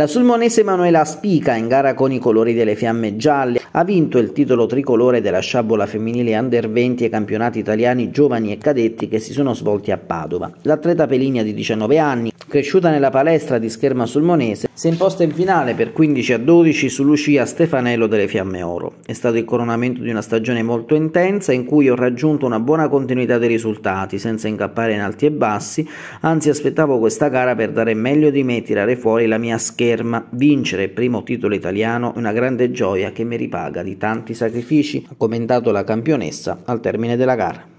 La sulmonese Manuela Spica, in gara con i colori delle fiamme gialle, ha vinto il titolo tricolore della sciabola femminile under 20 ai campionati italiani giovani e cadetti che si sono svolti a Padova. L'atleta Pelinia di 19 anni, cresciuta nella palestra di scherma sulmonese, si è imposta in finale per 15 a 12 su Lucia Stefanello delle Fiamme Oro. È stato il coronamento di una stagione molto intensa in cui ho raggiunto una buona continuità dei risultati senza incappare in alti e bassi, anzi aspettavo questa gara per dare meglio di me, e tirare fuori la mia scherma, vincere il primo titolo italiano, è una grande gioia che mi ripaga di tanti sacrifici, ha commentato la campionessa al termine della gara.